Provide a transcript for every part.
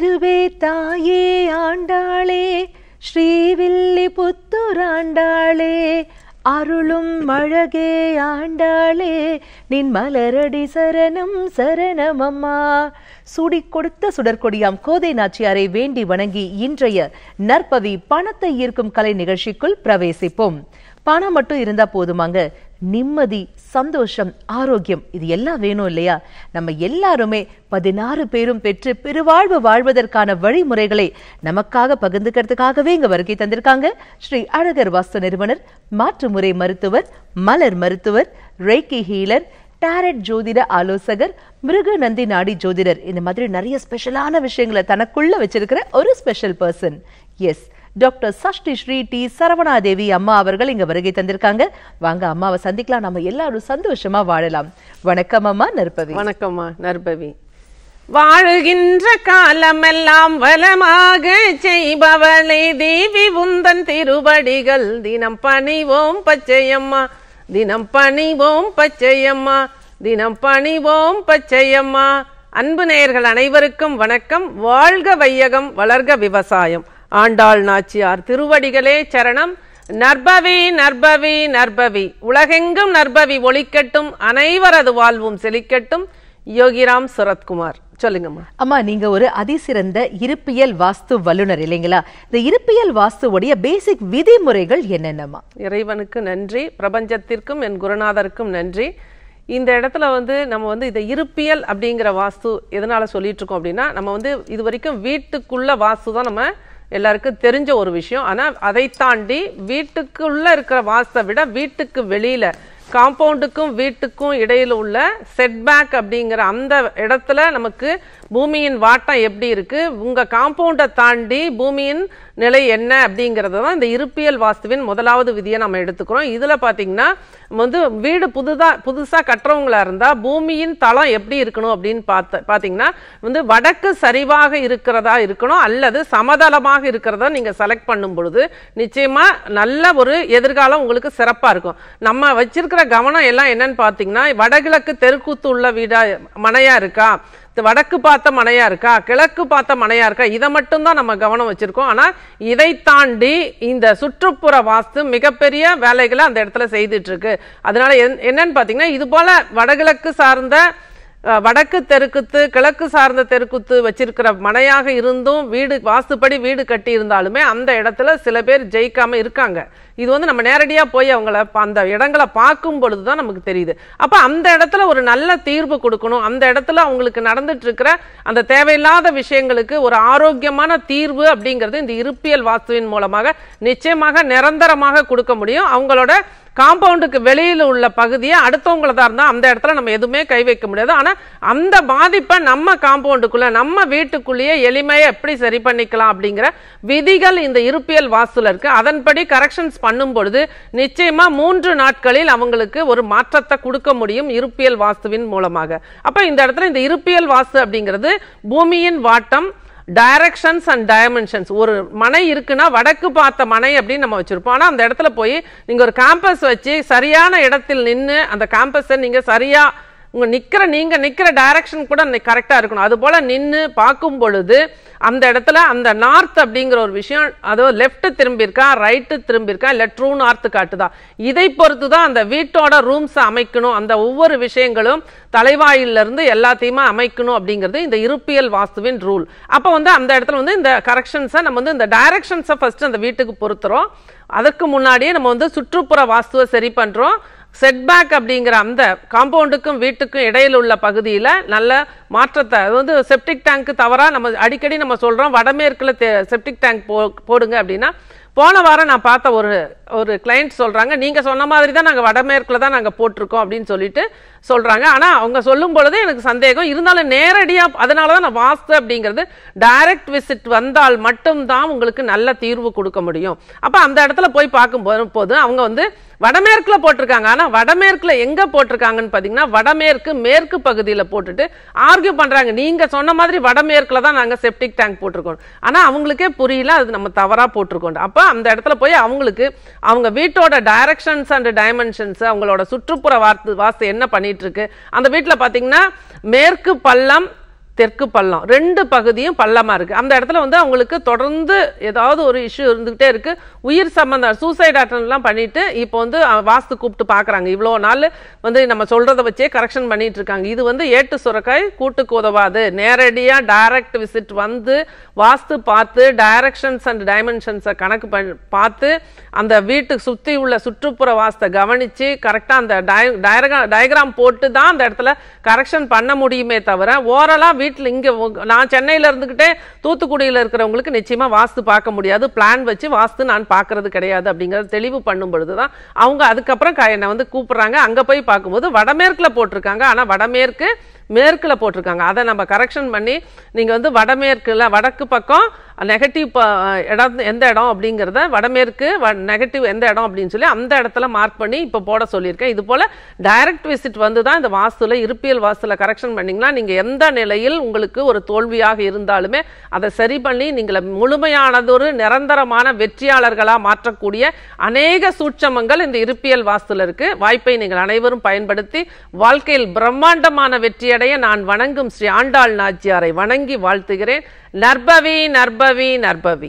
திருவே தாயே ஆண்டாளே ஸ்ரீவில்லி புத்துராண்டாளே அருளும் அழகே ஆண்டாளே நின் மலரடி சரணம் சரணமம்மா சுடி கொடுத்த சுடற்கொடியாம் கோதை நாச்சியாரை வேண்டி வணங்கி இன்றைய நற்பவி பணத்தை ஈர்க்கும் கலை நிகழ்ச்சிக்குள் பிரவேசிப்போம் பணம் மட்டும் இருந்தா போதுமாங்க நிம்மதி சந்தோஷம் ஆரோக்கியம் இது எல்லாம் வேணும் இல்லையா நம்ம எல்லாருமே பதினாறு பேரும் பெற்று பெருவாழ்வு வாழ்வதற்கான வழிமுறைகளை நமக்காக பகிர்ந்துக்கிறதுக்காகவே இங்க வருகை தந்திருக்காங்க ஸ்ரீ அழகர் வாஸ்து நிறுவனர் மாற்றுமுறை மருத்துவர் மலர் மருத்துவர் ரேக்கி ஹீலர் டேரட் ஜோதிட ஆலோசகர் மிருக நந்தி நாடி ஜோதிடர் இந்த மாதிரி நிறைய ஸ்பெஷலான விஷயங்களை தனக்குள்ள வச்சிருக்கிற ஒரு special person as doctor Shashti Sri T Saravanadevi அம்மா அவர்கள் இங்க வருகை தந்திருக்காங்க வாங்க அம்மாவை சந்திக்கலாம் நம்ம எல்லாரும் சந்தோஷமா வாழலாம் வணக்கம் அம்மா நற்பவி வணக்கம்மா நற்பவி வாழுகின்ற காலமெல்லாம் வளமாக செய்பவளை தேவி உந்தன் திருவடிகள் தினம் பணிவோம் பச்சையம்மா தினம் பணிவோம் பச்சையம்மா தினம் பணிவோம் பச்சையம்மா அன்பு நேயர்கள் அனைவருக்கும் வணக்கம் வாழ்க வையகம் வளர்க விவசாயம் ஆண்டாள் நாச்சியார் திருவடிகளே சரணம் நற்பவி நற்பவி நற்பவி உலகெங்கும் நற்பவி ஒழிக்கட்டும் அனைவரது வாழ்வும் செழிக்கட்டும் யோகிராம் சுரத்குமார் சொல்லுங்கம்மா அம்மா நீங்க ஒரு அதிசிறந்த இருப்பியல் வாஸ்து வல்லுநர் இல்லைங்களா இந்த இருப்பியல் வாஸ்துவுடைய பேசிக் விதிமுறைகள் என்னென்னம்மா இறைவனுக்கு நன்றி பிரபஞ்சத்திற்கும் என் குருநாதருக்கும் நன்றி இந்த இடத்துல வந்து நம்ம வந்து இந்த இருப்பியல் அப்படிங்கிற வாஸ்து எதனால சொல்லிட்டு இருக்கோம் அப்படின்னா நம்ம வந்து இது வரைக்கும் வீட்டுக்குள்ள வாஸ்து தான் நம்ம எல்லாருக்கும் தெரிஞ்ச ஒரு விஷயம் ஆனால் அதை தாண்டி வீட்டுக்குள்ளே இருக்கிற வாசை விட வீட்டுக்கு வெளியில் காம்பவுண்டுக்கும் வீட்டுக்கும் இடையில் உள்ள செட்பேக் அப்படிங்கிற அந்த இடத்துல நமக்கு பூமியின் வாட்டம் எப்படி இருக்குது உங்கள் காம்பவுண்டை தாண்டி பூமியின் நிலை என்ன அப்படிங்கிறது தான் இந்த இருப்பியல் வாஸ்துவின் முதலாவது விதியை நம்ம எடுத்துக்கிறோம் இதில் பாத்தீங்கன்னா வந்து வீடு புதுதாக புதுசாக கட்டுறவங்களா இருந்தால் பூமியின் தளம் எப்படி இருக்கணும் அப்படின்னு பார்த்த பார்த்தீங்கன்னா வந்து வடக்கு சரிவாக இருக்கிறதா இருக்கணும் அல்லது சமதளமாக இருக்கிறதா நீங்கள் செலக்ட் பண்ணும் பொழுது நிச்சயமாக நல்ல ஒரு எதிர்காலம் உங்களுக்கு சிறப்பாக இருக்கும் நம்ம வச்சிருக்கிற கவனம் எல்லாம் என்னன்னு பார்த்தீங்கன்னா வடகிழக்கு தெருக்கூத்து உள்ள வீடாக மனையா இருக்கா வடக்கு பார்த்த மனையா இருக்கா கிழக்கு பார்த்த மனையா இருக்கா இதை மட்டும்தான் நம்ம கவனம் வச்சிருக்கோம் ஆனால் இதை தாண்டி இந்த சுற்றுப்புற வாஸ்து மிகப்பெரிய வேலைகளை அந்த இடத்துல செய்துட்டு இருக்கு அதனால என்னன்னு பார்த்தீங்கன்னா இது போல வடகிழக்கு சார்ந்த வடக்கு தெருக்குத்து கிழக்கு சார்ந்த தெருக்குத்து வச்சிருக்கிற மனையாக இருந்தும் வீடு வாஸ்துப்படி வீடு கட்டி இருந்தாலுமே அந்த இடத்துல சில பேர் ஜெயிக்காம இருக்காங்க இது வந்து நம்ம நேரடியாக போய் அவங்கள அந்த இடங்களை பார்க்கும் பொழுது தான் நமக்கு தெரியுது அப்போ அந்த இடத்துல ஒரு நல்ல தீர்வு கொடுக்கணும் அந்த இடத்துல அவங்களுக்கு நடந்துட்டு இருக்கிற அந்த தேவையில்லாத விஷயங்களுக்கு ஒரு ஆரோக்கியமான தீர்வு அப்படிங்கிறது இந்த இருப்பியல் வாஸ்துவின் மூலமாக நிச்சயமாக நிரந்தரமாக கொடுக்க முடியும் அவங்களோட காம்பவுண்டுக்கு வெளியில் உள்ள பகுதியை அடுத்தவங்களை தான் இருந்தால் அந்த இடத்துல நம்ம எதுவுமே கை வைக்க முடியாது ஆனால் அந்த பாதிப்பை நம்ம காம்பவுண்டுக்குள்ளே நம்ம வீட்டுக்குள்ளேயே எளிமையாக எப்படி சரி பண்ணிக்கலாம் அப்படிங்கிற விதிகள் இந்த இருப்பியல் வாசுல இருக்குது அதன்படி கரெக்ஷன்ஸ் பண்ணும் பொழுது நிச்சயமாக மூன்று நாட்களில் அவங்களுக்கு ஒரு மாற்றத்தை கொடுக்க முடியும் இருப்பியல் வாஸ்துவின் மூலமாக அப்போ இந்த இடத்துல இந்த இருப்பியல் வாஸ்து அப்படிங்கிறது பூமியின் வாட்டம் டைரக்ஷன்ஸ் அண்ட் டைமென்ஷன்ஸ் ஒரு மனை இருக்குன்னா வடக்கு பார்த்த மனை அப்படின்னு நம்ம வச்சுருப்போம் ஆனால் அந்த இடத்துல போய் நீங்கள் ஒரு கேம்பஸ் வச்சு சரியான இடத்தில் நின்று அந்த கேம்பஸை நீங்கள் சரியாக உங்கள் நிற்கிற நீங்கள் நிற்கிற டைரக்ஷன் கூட கரெக்டாக இருக்கணும் அது போல் நின்று பார்க்கும் பொழுது அந்த இடத்துல அந்த நார்த் அப்படிங்கிற ஒரு விஷயம் அதுவும் லெஃப்ட்டு திரும்பியிருக்கா ரைட்டு திரும்பியிருக்கா இல்லை ட்ரூ நார்த்து காட்டுதா இதை பொறுத்து தான் அந்த வீட்டோட ரூம்ஸை அமைக்கணும் அந்த ஒவ்வொரு விஷயங்களும் தலைவாயிலிருந்து எல்லாத்தையுமே அமைக்கணும் அப்படிங்கிறது இந்த இருப்பியல் வாஸ்துவின் ரூல் அப்போ வந்து அந்த இடத்துல வந்து இந்த கரெக்ஷன்ஸை நம்ம வந்து இந்த டைரக்ஷன்ஸை ஃபஸ்ட்டு அந்த வீட்டுக்கு பொறுத்துறோம் அதற்கு முன்னாடியே நம்ம வந்து சுற்றுப்புற வாஸ்துவை சரி பண்ணுறோம் செட்பேக் அப்படிங்கிற அந்த காம்பவுண்டுக்கும் வீட்டுக்கும் இடையில் உள்ள பகுதியில் நல்ல மாற்றத்தை அது வந்து செப்டிக் டேங்க்கு தவறாக நம்ம அடிக்கடி நம்ம சொல்கிறோம் வடமேற்கில் செப்டிக் டேங்க் போ போடுங்க அப்படின்னா போன வாரம் நான் பார்த்த ஒரு ஒரு கிளைண்ட் சொல்கிறாங்க நீங்கள் சொன்ன மாதிரி தான் நாங்கள் வடமேற்கில் தான் நாங்கள் போட்டிருக்கோம் அப்படின்னு சொல்லிட்டு சொல்கிறாங்க ஆனால் அவங்க சொல்லும் பொழுது எனக்கு சந்தேகம் இருந்தாலும் நேரடியாக அதனால தான் நான் வாஸ்து அப்படிங்கிறது டைரக்ட் விசிட் வந்தால் மட்டும்தான் உங்களுக்கு நல்ல தீர்வு கொடுக்க முடியும் அப்போ அந்த இடத்துல போய் பார்க்கும் போது அவங்க வந்து வடமேற்கில் போட்டிருக்காங்க ஆனால் வடமேற்கில் எங்கே போட்டிருக்காங்கன்னு பார்த்தீங்கன்னா வடமேற்கு மேற்கு பகுதியில் போட்டுட்டு ஆர்கியூ பண்ணுறாங்க நீங்கள் சொன்ன மாதிரி வடமேற்கில் தான் நாங்கள் செப்டிக் டேங்க் போட்டிருக்கோம் ஆனால் அவங்களுக்கே புரியல அது நம்ம தவறாக போட்டிருக்கோம் அப்போ கண்டிப்பாக அந்த இடத்துல போய் அவங்களுக்கு அவங்க வீட்டோட டைரக்ஷன்ஸ் அண்ட் டைமென்ஷன்ஸ் அவங்களோட சுற்றுப்புற வார்த்து வாஸ்து என்ன பண்ணிட்டு இருக்கு அந்த வீட்டில் பார்த்தீங்கன்னா மேற்கு பள்ளம் தெற்கு பள்ளம் ரெண்டு பகுதியும் பள்ளமாக இருக்குது அந்த இடத்துல வந்து அவங்களுக்கு தொடர்ந்து ஏதாவது ஒரு இஷ்யூ இருந்துக்கிட்டே இருக்குது உயிர் சம்மந்தம் சூசைட் அட்டன்லாம் பண்ணிவிட்டு இப்போ வந்து வாஸ்து கூப்பிட்டு பார்க்குறாங்க இவ்வளோ நாள் வந்து நம்ம சொல்கிறத வச்சே கரெக்ஷன் பண்ணிகிட்டு இருக்காங்க இது வந்து ஏட்டு சுரக்காய் கூட்டுக்கு உதவாது நேரடியாக டைரக்ட் விசிட் வந்து வாஸ்து பார்த்து டைரக்ஷன்ஸ் அண்ட் டைமென்ஷன்ஸை கணக்கு பார்த்து அந்த வீட்டுக்கு சுற்றி உள்ள சுற்றுப்புற வாஸ்தை கவனித்து கரெக்டாக அந்த டயக்ராம் போட்டு தான் அந்த இடத்துல கரெக்ஷன் பண்ண முடியுமே தவிர ஓரலாக வீட்டில் இங்கே நான் சென்னையில் இருந்துக்கிட்டே தூத்துக்குடியில் இருக்கிறவங்களுக்கு நிச்சயமாக வாஸ்து பார்க்க முடியாது பிளான் வச்சு வாஸ்து நான் பார்க்கறது கிடையாது அப்படிங்கிறத தெளிவு பண்ணும் பொழுது தான் அவங்க அதுக்கப்புறம் என்னை வந்து கூப்பிட்றாங்க அங்கே போய் பார்க்கும்போது வடமேற்கில் போட்டிருக்காங்க ஆனால் வடமேற்கு மேற்கில் போட்டிருக்காங்க அதை நம்ம கரெக்ஷன் பண்ணி நீங்கள் வந்து வடமேற்கில் வடக்கு பக்கம் நெகட்டிவ் இடம் எந்த இடம் அப்படிங்கிறத வடமேற்கு வ நெகட்டிவ் எந்த இடம் அப்படின்னு சொல்லி அந்த இடத்துல மார்க் பண்ணி இப்போ போட சொல்லியிருக்கேன் இது போல் டைரக்ட் விசிட் வந்து தான் இந்த வாஸ்துல இருப்பியல் வாஸ்துல கரெக்ஷன் பண்ணிங்கன்னா நீங்கள் எந்த நிலையில் உங்களுக்கு ஒரு தோல்வியாக இருந்தாலுமே அதை சரி பண்ணி நீங்கள் முழுமையானதொரு நிரந்தரமான வெற்றியாளர்களாக மாற்றக்கூடிய அநேக சூட்சமங்கள் இந்த இருப்பியல் வாஸ்துல இருக்கு வாய்ப்பை நீங்கள் அனைவரும் பயன்படுத்தி வாழ்க்கையில் பிரம்மாண்டமான வெற்றியடைய நான் வணங்கும் ஸ்ரீ ஆண்டாள் நாச்சியாரை வணங்கி வாழ்த்துகிறேன் நர்பவி நர்பவி நர்பவி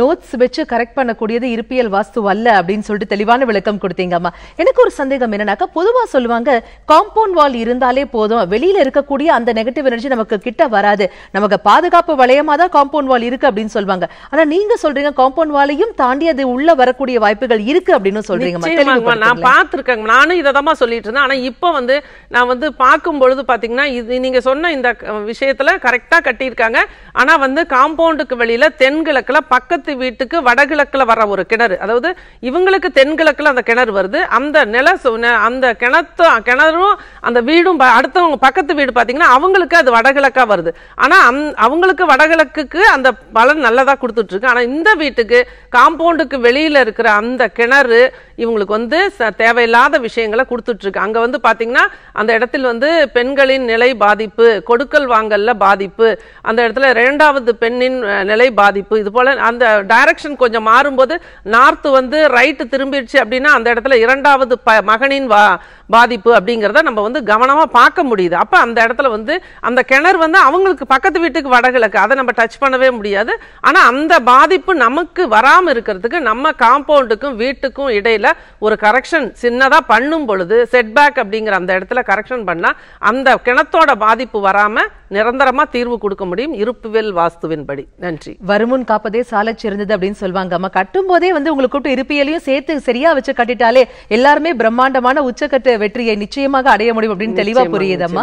நோட்ஸ் வச்சு கரெக்ட் பண்ணக்கூடியது இருப்பியல் வாஸ்து அல்ல அப்படின்னு சொல்லிட்டு தெளிவான விளக்கம் கொடுத்தீங்கம்மா எனக்கு ஒரு சந்தேகம் என்னன்னாக்கா பொதுவாக சொல்லுவாங்க காம்பவுண்ட் வால் இருந்தாலே போதும் வெளியில இருக்கக்கூடிய அந்த நெகட்டிவ் எனர்ஜி நமக்கு கிட்ட வராது நமக்கு பாதுகாப்பு வளையமா தான் காம்பவுண்ட் வால் இருக்கு அப்படின்னு சொல்லுவாங்க ஆனா நீங்க சொல்றீங்க காம்பவுண்ட் வாலையும் தாண்டி அது உள்ள வரக்கூடிய வாய்ப்புகள் இருக்கு அப்படின்னு சொல்றீங்க நான் பார்த்துருக்கேங்க நானும் இதை தான் சொல்லிட்டு இருந்தேன் ஆனா இப்போ வந்து நான் வந்து பார்க்கும் பொழுது பாத்தீங்கன்னா இது நீங்க சொன்ன இந்த விஷயத்துல கரெக்டா கட்டியிருக்காங்க ஆனா வந்து காம்பவுண்டுக்கு வெளியில தென்கிழக்குல பக்கத்து வசந்தி வீட்டுக்கு வடகிழக்கில் வர ஒரு கிணறு அதாவது இவங்களுக்கு தென்கிழக்கில் அந்த கிணறு வருது அந்த நில அந்த கிணத்து கிணறும் அந்த வீடும் அடுத்தவங்க பக்கத்து வீடு பார்த்தீங்கன்னா அவங்களுக்கு அது வடகிழக்காக வருது ஆனால் அந் அவங்களுக்கு வடகிழக்குக்கு அந்த பலன் நல்லதாக கொடுத்துட்ருக்கு ஆனால் இந்த வீட்டுக்கு காம்பவுண்டுக்கு வெளியில் இருக்கிற அந்த கிணறு இவங்களுக்கு வந்து தேவையில்லாத விஷயங்களை கொடுத்துட்ருக்கு அங்கே வந்து பார்த்தீங்கன்னா அந்த இடத்தில் வந்து பெண்களின் நிலை பாதிப்பு கொடுக்கல் வாங்கல்ல பாதிப்பு அந்த இடத்துல இரண்டாவது பெண்ணின் நிலை பாதிப்பு இது போல் அந்த டைரக்ஷன் கொஞ்சம் மாறும்போது நார்த்து வந்து ரைட்டு திரும்பிடுச்சு அப்படின்னா அந்த இடத்துல இரண்டாவது ப மகனின் வா பாதிப்பு அப்படிங்கிறத நம்ம வந்து கவனமாக பார்க்க முடியுது அப்போ அந்த இடத்துல வந்து அந்த கிணறு வந்து அவங்களுக்கு பக்கத்து வீட்டுக்கு வடகிழக்கு அதை நம்ம டச் பண்ணவே முடியாது ஆனால் அந்த பாதிப்பு நமக்கு வராமல் இருக்கிறதுக்கு நம்ம காம்பவுண்டுக்கும் வீட்டுக்கும் இடையில ஒரு கரெக்ஷன் சின்னதாக பண்ணும் பொழுது செட்பேக் அப்படிங்கிற அந்த இடத்துல கரெக்ஷன் பண்ணால் அந்த கிணத்தோட பாதிப்பு வராமல் நிரந்தரமாக தீர்வு கொடுக்க முடியும் இருப்புவேல் வாஸ்துவின்படி நன்றி வருமுன் காப்பதே சாலை சிறந்தது அப்படின்னு சொல்லுவாங்க அம்மா கட்டும் போதே வந்து உங்களுக்கு இருப்பியலையும் சேர்த்து சரியா வச்சு கட்டிட்டாலே எல்லாருமே பிரம்மாண்டமான உச்சக்கட்டு வெற்றியை நிச்சயமாக அடைய முடியும் அப்படின்னு தெளிவா புரியுதம்மா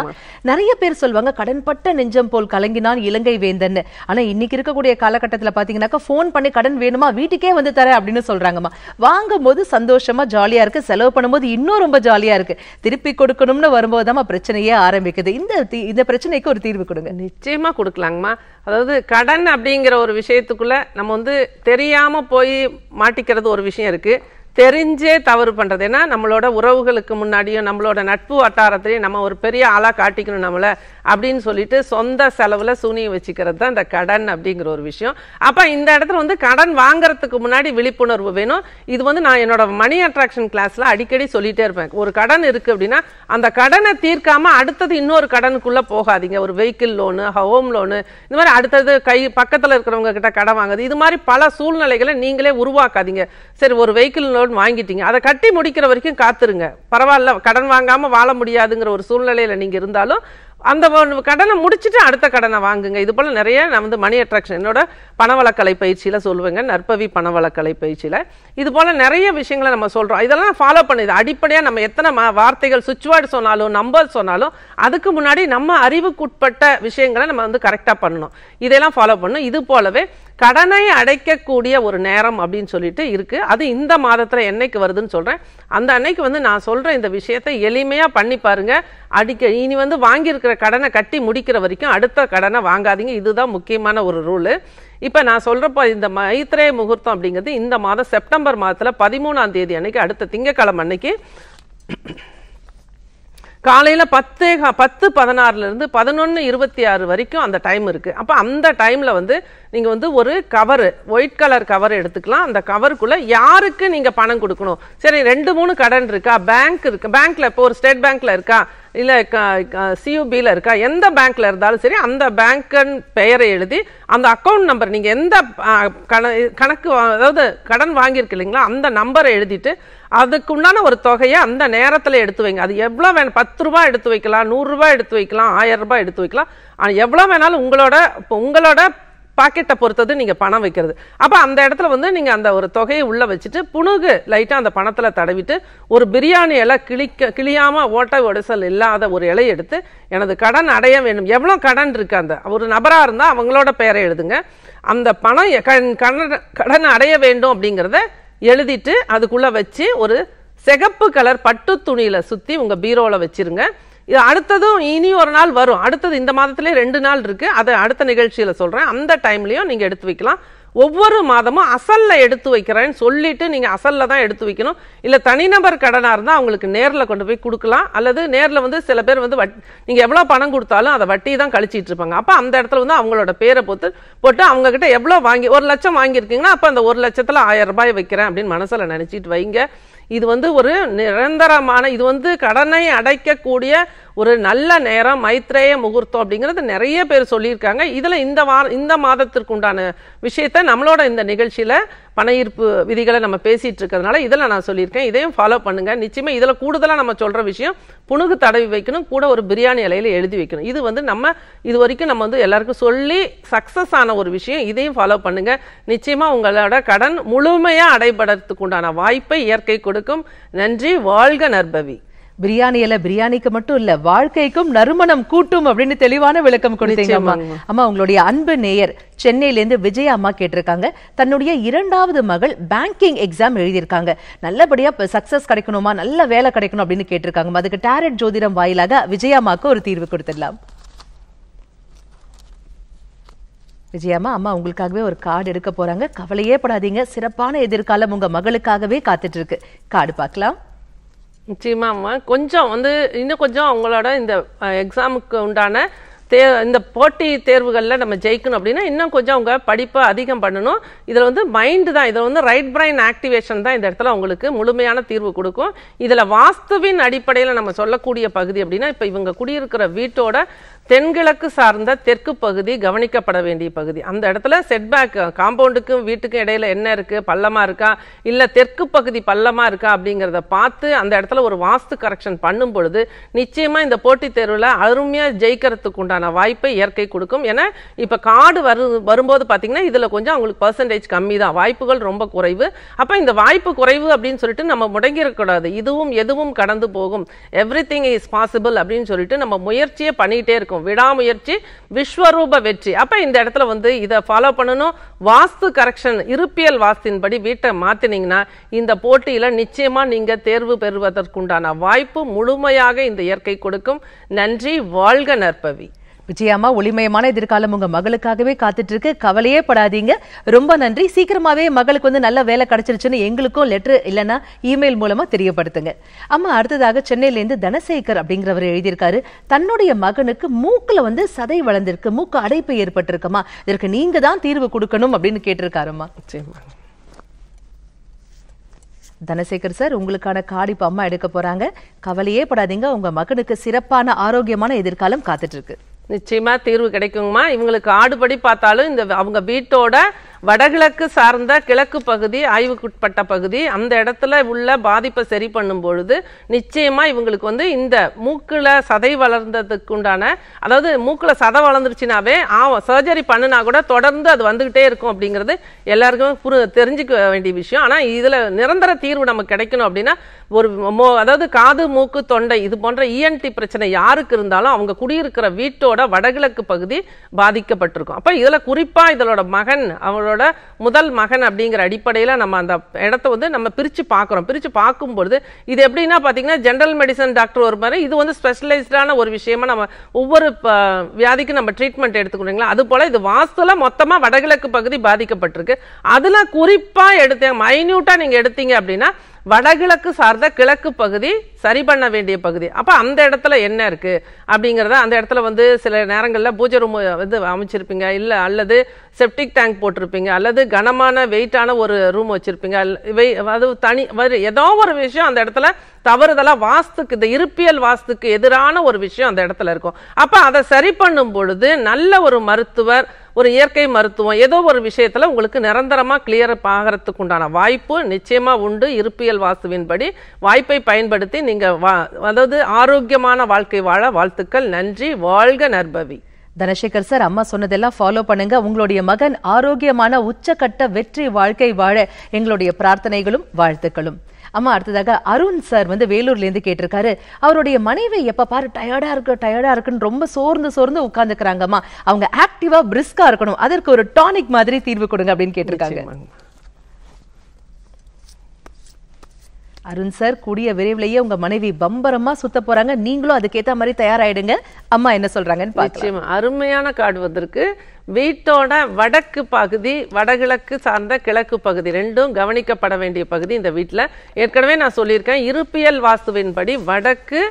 நிறைய பேர் சொல்லுவாங்க கடன்பட்ட நெஞ்சம் போல் கலங்கினான் இலங்கை வேந்தன் ஆனா இன்னைக்கு இருக்கக்கூடிய காலகட்டத்தில் பாத்தீங்கன்னாக்கா போன் பண்ணி கடன் வேணுமா வீட்டுக்கே வந்து தரேன் அப்படின்னு சொல்றாங்கம்மா வாங்கும் போது சந்தோஷமா ஜாலியா இருக்கு செலவு பண்ணும்போது இன்னும் ரொம்ப ஜாலியா இருக்கு திருப்பி கொடுக்கணும்னு வரும்போதுதான் பிரச்சனையே ஆரம்பிக்குது இந்த இந்த பிரச்சனைக்கு ஒரு தீர்வு கொடுங்க நிச்சயமா கொடுக்கலாங்கம்மா அதாவது கடன் அப்படிங்கிற ஒரு விஷயத்துக்குள்ள நம்ம வந்து தெரியாம போய் மாட்டிக்கிறது ஒரு விஷயம் இருக்கு தெரிஞ்சே தவறு பண்ணுறது ஏன்னா நம்மளோட உறவுகளுக்கு முன்னாடியும் நம்மளோட நட்பு வட்டாரத்திலையும் நம்ம ஒரு பெரிய ஆளாக காட்டிக்கணும் நம்மளை அப்படின்னு சொல்லிட்டு சொந்த செலவில் சூனிய வச்சுக்கிறது தான் இந்த கடன் அப்படிங்கிற ஒரு விஷயம் அப்போ இந்த இடத்துல வந்து கடன் வாங்குறதுக்கு முன்னாடி விழிப்புணர்வு வேணும் இது வந்து நான் என்னோட மணி அட்ராக்ஷன் கிளாஸில் அடிக்கடி சொல்லிகிட்டே இருப்பேன் ஒரு கடன் இருக்குது அப்படின்னா அந்த கடனை தீர்க்காமல் அடுத்தது இன்னொரு கடனுக்குள்ளே போகாதீங்க ஒரு வெஹிக்கிள் லோனு ஹோம் லோனு இந்த மாதிரி அடுத்தது கை பக்கத்தில் இருக்கிறவங்க கிட்ட கடன் வாங்குது இது மாதிரி பல சூழ்நிலைகளை நீங்களே உருவாக்காதீங்க சரி ஒரு வெஹிக்கிள் லோன் வாங்கிட்டீங்க அதை கட்டி முடிக்கிற வரைக்கும் காத்துருங்க பரவாயில்ல கடன் வாங்காமல் வாழ முடியாதுங்கிற ஒரு சூழ்நிலையில் நீங்கள் இருந்தாலும் அந்த கடனை முடிச்சுட்டு அடுத்த கடனை வாங்குங்க இது போல் நிறைய நான் வந்து மணி அட்ராக்ஷன் என்னோட பணவளக்கலை பயிற்சியில் சொல்லுவேங்க நற்பவி பணவளக்கலை பயிற்சியில் இது போல் நிறைய விஷயங்களை நம்ம சொல்கிறோம் இதெல்லாம் ஃபாலோ பண்ணுது அடிப்படையாக நம்ம எத்தனை வார்த்தைகள் சுவிட்ச் வேர்டு சொன்னாலும் நம்பர் சொன்னாலும் அதுக்கு முன்னாடி நம்ம அறிவுக்குட்பட்ட விஷயங்களை நம்ம வந்து கரெக்டாக பண்ணணும் இதெல்லாம் ஃபாலோ பண்ணணும் இது போலவே கடனை அடைக்கக்கூடிய ஒரு நேரம் அப்படின்னு சொல்லிட்டு இருக்குது அது இந்த மாதத்தில் என்னைக்கு வருதுன்னு சொல்கிறேன் அந்த அன்னைக்கு வந்து நான் சொல்கிற இந்த விஷயத்தை எளிமையாக பண்ணி பாருங்கள் அடிக்க இனி வந்து வாங்கியிருக்கிற இருக்கிற கடனை கட்டி முடிக்கிற வரைக்கும் அடுத்த கடனை வாங்காதீங்க இதுதான் முக்கியமான ஒரு ரூலு இப்போ நான் சொல்கிறப்ப இந்த மைத்ரே முகூர்த்தம் அப்படிங்கிறது இந்த மாதம் செப்டம்பர் மாதத்தில் பதிமூணாம் தேதி அன்னைக்கு அடுத்த திங்கக்கிழமை அன்னைக்கு காலையில் பத்து பத்து பதினாறுலேருந்து பதினொன்று இருபத்தி ஆறு வரைக்கும் அந்த டைம் இருக்குது அப்போ அந்த டைமில் வந்து நீங்கள் வந்து ஒரு கவரு ஒயிட் கலர் கவர் எடுத்துக்கலாம் அந்த கவருக்குள்ளே யாருக்கு நீங்கள் பணம் கொடுக்கணும் சரி ரெண்டு மூணு கடன் இருக்கா பேங்க் இருக்கு பேங்க்கில் இப்போ ஒரு ஸ்டேட் பேங்க்கில் இருக்கா இல்லை சியூபியில் இருக்கா எந்த பேங்க்கில் இருந்தாலும் சரி அந்த பேங்க்குன்னு பெயரை எழுதி அந்த அக்கௌண்ட் நம்பர் நீங்கள் எந்த கணக்கு அதாவது கடன் வாங்கியிருக்கு இல்லைங்களா அந்த நம்பரை எழுதிட்டு அதுக்கு உண்டான ஒரு தொகையை அந்த நேரத்தில் எடுத்து வைங்க அது எவ்வளோ வேணும் பத்து ரூபா எடுத்து வைக்கலாம் நூறுரூவா எடுத்து வைக்கலாம் ஆயிரம் ரூபாய் எடுத்து வைக்கலாம் எவ்வளோ வேணாலும் உங்களோட உங்களோட பாக்கெட்டை பொறுத்தது நீங்கள் பணம் வைக்கிறது அப்போ அந்த இடத்துல வந்து நீங்கள் அந்த ஒரு தொகையை உள்ளே வச்சுட்டு புணுகு லைட்டாக அந்த பணத்தில் தடவிட்டு ஒரு பிரியாணி இலை கிளிக்க கிளியாமல் ஓட்ட ஒடிசல் இல்லாத ஒரு இலை எடுத்து எனது கடன் அடைய வேண்டும் எவ்வளோ கடன் இருக்குது அந்த ஒரு நபராக இருந்தால் அவங்களோட பெயரை எழுதுங்க அந்த பணம் கடன் அடைய வேண்டும் அப்படிங்கிறத எழுதிட்டு அதுக்குள்ளே வச்சு ஒரு சிகப்பு கலர் பட்டு துணியில் சுற்றி உங்கள் பீரோவில் வச்சுருங்க இது அடுத்ததும் இனி ஒரு நாள் வரும் அடுத்தது இந்த மாதத்துலேயே ரெண்டு நாள் இருக்குது அதை அடுத்த நிகழ்ச்சியில் சொல்கிறேன் அந்த டைம்லையும் நீங்கள் எடுத்து வைக்கலாம் ஒவ்வொரு மாதமும் அசலில் எடுத்து வைக்கிறேன்னு சொல்லிட்டு நீங்கள் அசலில் தான் எடுத்து வைக்கணும் இல்லை தனிநபர் கடனாக இருந்தால் அவங்களுக்கு நேரில் கொண்டு போய் கொடுக்கலாம் அல்லது நேரில் வந்து சில பேர் வந்து வட் நீங்கள் எவ்வளோ பணம் கொடுத்தாலும் அதை வட்டி தான் கழிச்சிட்டு இருப்பாங்க அப்போ அந்த இடத்துல வந்து அவங்களோட பேரை போட்டு போட்டு அவங்கக்கிட்ட எவ்வளோ வாங்கி ஒரு லட்சம் வாங்கியிருக்கீங்கன்னா அப்போ அந்த ஒரு லட்சத்தில் ஆயிரம் ரூபாய் வைக்கிறேன் அப்படின்னு மனசில் நினச்சிட்டு வைங்க இது வந்து ஒரு நிரந்தரமான இது வந்து கடனை அடைக்கக்கூடிய ஒரு நல்ல நேரம் மைத்ரேய முகூர்த்தம் அப்படிங்கிறது நிறைய பேர் சொல்லியிருக்காங்க இதில் இந்த வார இந்த மாதத்திற்கு உண்டான விஷயத்தை நம்மளோட இந்த நிகழ்ச்சியில் பண ஈர்ப்பு விதிகளை நம்ம பேசிகிட்டு இருக்கிறதுனால இதில் நான் சொல்லியிருக்கேன் இதையும் ஃபாலோ பண்ணுங்கள் நிச்சயமாக இதில் கூடுதலாக நம்ம சொல்கிற விஷயம் புணுகு தடவி வைக்கணும் கூட ஒரு பிரியாணி இலையில் எழுதி வைக்கணும் இது வந்து நம்ம இது வரைக்கும் நம்ம வந்து எல்லாருக்கும் சொல்லி சக்ஸஸ் ஆன ஒரு விஷயம் இதையும் ஃபாலோ பண்ணுங்கள் நிச்சயமாக உங்களோட கடன் முழுமையாக அடைபடுறதுக்கு உண்டான வாய்ப்பை இயற்கை கொடுக்கும் நன்றி வாழ்க நற்பவி பிரியாணியில பிரியாணிக்கு மட்டும் இல்ல வாழ்க்கைக்கும் நறுமணம் கூட்டும் அப்படின்னு தெளிவான விளக்கம் கொடுத்தீங்க அம்மா அம்மா உங்களுடைய அன்பு நேயர் சென்னையில இருந்து விஜய் அம்மா கேட்டிருக்காங்க தன்னுடைய இரண்டாவது மகள் பேங்கிங் எக்ஸாம் எழுதியிருக்காங்க நல்லபடியா சக்சஸ் கிடைக்கணுமா நல்ல வேலை கிடைக்கணும் அப்படின்னு கேட்டிருக்காங்க அதுக்கு டேரட் ஜோதிடம் வாயிலாக அம்மாக்கு ஒரு தீர்வு கொடுத்துடலாம் விஜயாமா அம்மா உங்களுக்காகவே ஒரு கார்டு எடுக்க போறாங்க கவலையே படாதீங்க சிறப்பான எதிர்காலம் உங்க மகளுக்காகவே காத்துட்டு இருக்கு கார்டு பார்க்கலாம் நிச்சயமாம்மா கொஞ்சம் வந்து இன்னும் கொஞ்சம் அவங்களோட இந்த எக்ஸாமுக்கு உண்டான தே இந்த போட்டி தேர்வுகளில் நம்ம ஜெயிக்கணும் அப்படின்னா இன்னும் கொஞ்சம் அவங்க படிப்பை அதிகம் பண்ணணும் இதில் வந்து மைண்டு தான் இதில் வந்து ரைட் பிரைன் ஆக்டிவேஷன் தான் இந்த இடத்துல அவங்களுக்கு முழுமையான தீர்வு கொடுக்கும் இதில் வாஸ்துவின் அடிப்படையில் நம்ம சொல்லக்கூடிய பகுதி அப்படின்னா இப்போ இவங்க குடியிருக்கிற வீட்டோட தென்கிழக்கு சார்ந்த தெற்கு பகுதி கவனிக்கப்பட வேண்டிய பகுதி அந்த இடத்துல செட்பேக் காம்பவுண்டுக்கும் வீட்டுக்கும் இடையில என்ன இருக்கு பள்ளமா இருக்கா இல்ல தெற்கு பகுதி பள்ளமா இருக்கா அப்படிங்கிறத பார்த்து அந்த இடத்துல ஒரு வாஸ்து கரெக்ஷன் பண்ணும் பொழுது நிச்சயமா இந்த போட்டித் தேர்வுல அருமையா ஜெயிக்கிறதுக்கு உண்டான வாய்ப்பை இயற்கை கொடுக்கும் ஏன்னா இப்ப காடு வரு வரும்போது பாத்தீங்கன்னா இதுல கொஞ்சம் அவங்களுக்கு பர்சன்டேஜ் கம்மி தான் வாய்ப்புகள் ரொம்ப குறைவு அப்ப இந்த வாய்ப்பு குறைவு அப்படின்னு சொல்லிட்டு நம்ம முடங்கிடக்கூடாது இதுவும் எதுவும் கடந்து போகும் எவ்ரி திங் இஸ் பாசிபிள் அப்படின்னு சொல்லிட்டு நம்ம முயற்சியை பண்ணிட்டே இருக்கோம் கிடைக்கும் விடாமுயற்சி விஸ்வரூப வெற்றி அப்போ இந்த இடத்துல வந்து இதை ஃபாலோ பண்ணணும் வாஸ்து கரெக்ஷன் இருப்பியல் வாஸ்தின்படி வீட்டை மாற்றினீங்கன்னா இந்த போட்டியில் நிச்சயமாக நீங்கள் தேர்வு பெறுவதற்குண்டான வாய்ப்பு முழுமையாக இந்த இயற்கை கொடுக்கும் நன்றி வாழ்க நற்பவி விஜயாமா ஒளிமயமான எதிர்காலம் உங்க மகளுக்காகவே காத்துட்டு இருக்கு கவலையே படாதீங்க ரொம்ப நன்றி சீக்கிரமாவே மகளுக்கு வந்து நல்ல வேலை கிடைச்சிருச்சுன்னு எங்களுக்கும் லெட்டர் இல்லைன்னா இமெயில் மூலமா தெரியப்படுத்துங்க அம்மா அடுத்ததாக சென்னையிலேருந்து தனசேகர் அப்படிங்கிறவர் எழுதியிருக்காரு தன்னுடைய மகனுக்கு மூக்குல வந்து சதை வளர்ந்திருக்கு மூக்கு அடைப்பு ஏற்பட்டிருக்குமா இதற்கு நீங்க தான் தீர்வு கொடுக்கணும் அப்படின்னு கேட்டிருக்காருமா தனசேகர் சார் உங்களுக்கான காடி அம்மா எடுக்க போறாங்க கவலையே படாதீங்க உங்க மகனுக்கு சிறப்பான ஆரோக்கியமான எதிர்காலம் காத்துட்டு இருக்கு நிச்சயமாக தீர்வு கிடைக்குங்கம்மா இவங்களுக்கு ஆடுபடி பார்த்தாலும் இந்த அவங்க வீட்டோட வடகிழக்கு சார்ந்த கிழக்கு பகுதி ஆய்வுக்குட்பட்ட பகுதி அந்த இடத்துல உள்ள பாதிப்பை சரி பண்ணும் பொழுது நிச்சயமா இவங்களுக்கு வந்து இந்த மூக்குல சதை வளர்ந்ததுக்கு உண்டான அதாவது மூக்குல சதை வளர்ந்துருச்சுனாவே சர்ஜரி பண்ணுனா கூட தொடர்ந்து அது வந்துகிட்டே இருக்கும் அப்படிங்கிறது எல்லாருக்கும் புரி தெரிஞ்சுக்க வேண்டிய விஷயம் ஆனால் இதில் நிரந்தர தீர்வு நமக்கு கிடைக்கணும் அப்படின்னா ஒரு மோ அதாவது காது மூக்கு தொண்டை இது போன்ற இஎன்டி e பிரச்சனை யாருக்கு இருந்தாலும் அவங்க குடியிருக்கிற வீட்டோட வடகிழக்கு பகுதி பாதிக்கப்பட்டிருக்கும் அப்போ இதில் குறிப்பாக இதனோட மகன் அவரோட அவரோட முதல் மகன் அப்படிங்கிற அடிப்படையில் நம்ம அந்த இடத்த வந்து நம்ம பிரித்து பார்க்குறோம் பிரித்து பார்க்கும்பொழுது இது எப்படின்னா பார்த்தீங்கன்னா ஜென்ரல் மெடிசன் டாக்டர் ஒரு மாதிரி இது வந்து ஸ்பெஷலைஸ்டான ஒரு விஷயமா நம்ம ஒவ்வொரு வியாதிக்கும் நம்ம ட்ரீட்மெண்ட் எடுத்துக்கிறீங்களா அது போல் இது வாஸ்துல மொத்தமாக வடகிழக்கு பகுதி பாதிக்கப்பட்டிருக்கு அதில் குறிப்பாக எடுத்தேன் மைன்யூட்டாக நீங்கள் எடுத்தீங்க அப்படின்னா வடகிழக்கு சார்ந்த கிழக்கு பகுதி சரி பண்ண வேண்டிய பகுதி அப்போ அந்த இடத்துல என்ன இருக்குது அப்படிங்கிறத அந்த இடத்துல வந்து சில நேரங்களில் பூஜை ரூம் வந்து அமைச்சிருப்பீங்க இல்லை அல்லது செப்டிக் டேங்க் போட்டிருப்பீங்க அல்லது கனமான வெயிட்டான ஒரு ரூம் வச்சுருப்பீங்க அது தனி ஏதோ ஒரு விஷயம் அந்த இடத்துல தவறுதலாக வாஸ்துக்கு இந்த இருப்பியல் வாஸ்துக்கு எதிரான ஒரு விஷயம் அந்த இடத்துல இருக்கும் அப்போ அதை சரி பண்ணும் பொழுது நல்ல ஒரு மருத்துவர் ஒரு இயற்கை மருத்துவம் ஏதோ ஒரு விஷயத்தில் உங்களுக்கு நிரந்தரமாக கிளியர் ஆகிறதுக்கு உண்டான வாய்ப்பு நிச்சயமாக உண்டு இருப்பியல் வாஸ்துவின்படி வாய்ப்பை பயன்படுத்தி நீங்கள் வா அதாவது ஆரோக்கியமான வாழ்க்கை வாழ வாழ்த்துக்கள் நன்றி வாழ்க நற்பவி தனசேகர் சார் அம்மா சொன்னதெல்லாம் ஃபாலோ பண்ணுங்க உங்களுடைய மகன் ஆரோக்கியமான உச்சக்கட்ட வெற்றி வாழ்க்கை வாழ எங்களுடைய பிரார்த்தனைகளும் வாழ்த்துக்களும் அம்மா அடுத்ததாக அருண் சார் வந்து வேலூர்லேருந்து கேட்டிருக்காரு அவருடைய மனைவி எப்போ பாரு டயர்டாக இருக்கு டயர்டாக இருக்குன்னு ரொம்ப சோர்ந்து சோர்ந்து உட்காந்துக்கிறாங்கம்மா அவங்க ஆக்டிவாக பிரிஸ்காக இருக்கணும் அதற்கு ஒரு டானிக் மாதிரி தீர்வு கொடுங்க அப்படின்னு கேட்டிருக்காங்க அருண் சார் கூடிய விரைவிலேயே உங்க மனைவி பம்பரமா சுத்த போறாங்க நீங்களும் அதுக்கேற்ற மாதிரி தயாராயிடுங்க அம்மா என்ன சொல்றாங்கன்னு அருமையான காடு வீட்டோட வடக்கு பகுதி வடகிழக்கு சார்ந்த கிழக்கு பகுதி ரெண்டும் கவனிக்கப்பட வேண்டிய பகுதி இந்த வீட்டில் ஏற்கனவே நான் சொல்லியிருக்கேன் இருப்பியல் வாஸ்துவின்படி வடக்கு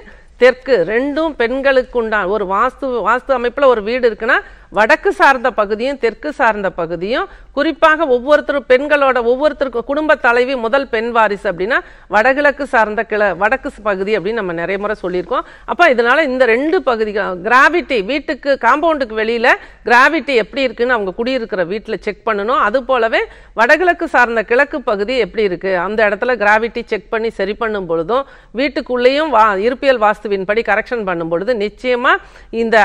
தெற்கு ரெண்டும் பெண்களுக்கு உண்டான ஒரு வாஸ்து வாஸ்து அமைப்பில் ஒரு வீடு இருக்குன்னா வடக்கு சார்ந்த பகுதியும் தெற்கு சார்ந்த பகுதியும் குறிப்பாக ஒவ்வொருத்தரும் பெண்களோட ஒவ்வொருத்தருக்கும் குடும்ப தலைவி முதல் பெண் வாரிசு அப்படின்னா வடகிழக்கு சார்ந்த கிள வடக்கு பகுதி அப்படின்னு நம்ம நிறைய முறை சொல்லியிருக்கோம் அப்போ இதனால இந்த ரெண்டு பகுதி கிராவிட்டி வீட்டுக்கு காம்பவுண்டுக்கு வெளியில் கிராவிட்டி எப்படி இருக்குன்னு அவங்க குடியிருக்கிற வீட்டில் செக் பண்ணணும் அது போலவே வடகிழக்கு சார்ந்த கிழக்கு பகுதி எப்படி இருக்குது அந்த இடத்துல கிராவிட்டி செக் பண்ணி சரி பண்ணும் பொழுதும் வீட்டுக்குள்ளேயும் வா இருப்பியல் வாஸ்துவின் படி கரெக்ஷன் பண்ணும் பொழுது நிச்சயமாக இந்த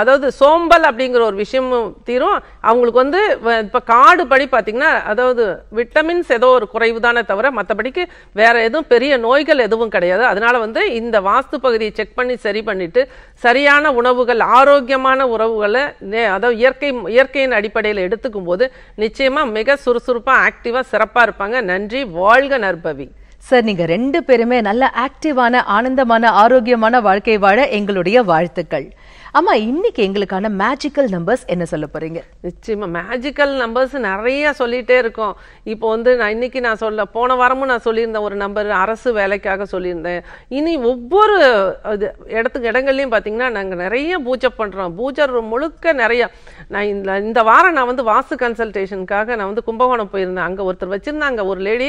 அதாவது சோம்பல் அப்படிங்கிற ஒரு ஒரு விஷயமும் தீரும் அவங்களுக்கு வந்து இப்போ காடு படி பார்த்தீங்கன்னா அதாவது விட்டமின்ஸ் ஏதோ ஒரு குறைவு தானே தவிர மற்றபடிக்கு வேற எதுவும் பெரிய நோய்கள் எதுவும் கிடையாது அதனால வந்து இந்த வாஸ்து பகுதியை செக் பண்ணி சரி பண்ணிட்டு சரியான உணவுகள் ஆரோக்கியமான உறவுகளை அதாவது இயற்கை இயற்கையின் அடிப்படையில் எடுத்துக்கும் போது நிச்சயமாக மிக சுறுசுறுப்பாக ஆக்டிவாக சிறப்பாக இருப்பாங்க நன்றி வாழ்க நற்பவி சார் நீங்கள் ரெண்டு பேருமே நல்ல ஆக்டிவான ஆனந்தமான ஆரோக்கியமான வாழ்க்கை வாழ எங்களுடைய வாழ்த்துக்கள் ஆமா இன்னைக்கு எங்களுக்கான மேஜிக்கல் நம்பர்ஸ் என்ன சொல்ல போறீங்க நிச்சயமா மேஜிக்கல் நம்பர்ஸ் நிறைய சொல்லிட்டே இருக்கோம் இப்போ வந்து நான் இன்னைக்கு நான் சொல்ல போன வாரமும் நான் சொல்லியிருந்தேன் ஒரு நம்பர் அரசு வேலைக்காக சொல்லியிருந்தேன் இனி ஒவ்வொரு இடத்துக்கு இடங்கள்லையும் பார்த்தீங்கன்னா நாங்கள் நிறைய பூஜை பண்ணுறோம் பூஜை முழுக்க நிறைய நான் இந்த இந்த வாரம் நான் வந்து வாசு கன்சல்டேஷனுக்காக நான் வந்து கும்பகோணம் போயிருந்தேன் அங்கே ஒருத்தர் வச்சுருந்தாங்க ஒரு லேடி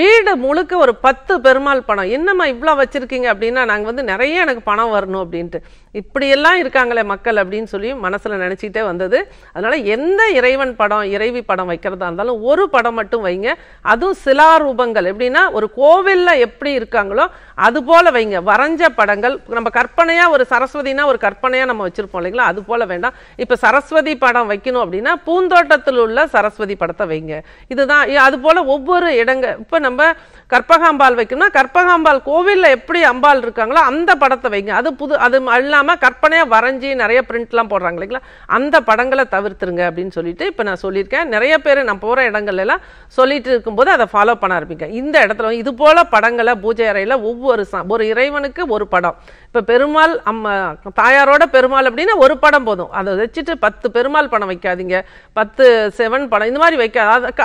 வீடு முழுக்க ஒரு பத்து பெருமாள் பணம் என்னம்மா இவ்வளோ வச்சுருக்கீங்க அப்படின்னா நாங்கள் வந்து நிறைய எனக்கு பணம் வரணும் அப்படின்ட்டு இப்படியெல்லாம் இருக்கா இருக்காங்களே மக்கள் அப்படின்னு சொல்லி மனசில் நினச்சிக்கிட்டே வந்தது அதனால் எந்த இறைவன் படம் இறைவி படம் வைக்கிறதா இருந்தாலும் ஒரு படம் மட்டும் வைங்க அதுவும் சிலாரூபங்கள் எப்படின்னா ஒரு கோவிலில் எப்படி இருக்காங்களோ அது போல் வைங்க வரைஞ்ச படங்கள் நம்ம கற்பனையாக ஒரு சரஸ்வதினா ஒரு கற்பனையாக நம்ம வச்சுருப்போம் இல்லைங்களா அது போல் வேண்டாம் இப்போ சரஸ்வதி படம் வைக்கணும் அப்படின்னா பூந்தோட்டத்தில் உள்ள சரஸ்வதி படத்தை வைங்க இதுதான் அது போல் ஒவ்வொரு இடங்க இப்போ நம்ம கற்பகாம்பால் வைக்கணும்னா கற்பகாம்பால் கோவிலில் எப்படி அம்பாள் இருக்காங்களோ அந்த படத்தை வைங்க அது புது அது இல்லாமல் கற்பனையாக வரைஞ்சி வரைஞ்சி நிறைய பிரிண்ட்லாம் போடுறாங்க இல்லைங்களா அந்த படங்களை தவிர்த்துருங்க அப்படின்னு சொல்லிட்டு இப்போ நான் சொல்லியிருக்கேன் நிறைய பேர் நான் போகிற இடங்கள்லாம் சொல்லிட்டு இருக்கும்போது அதை ஃபாலோ பண்ண ஆரம்பிக்கேன் இந்த இடத்துல இது போல் படங்களை பூஜை அறையில் ஒவ்வொரு ஒரு இறைவனுக்கு ஒரு படம் இப்போ பெருமாள் அம்மா தாயாரோட பெருமாள் அப்படின்னா ஒரு படம் போதும் அதை வச்சுட்டு பத்து பெருமாள் படம் வைக்காதீங்க பத்து சிவன் படம் இந்த மாதிரி வைக்க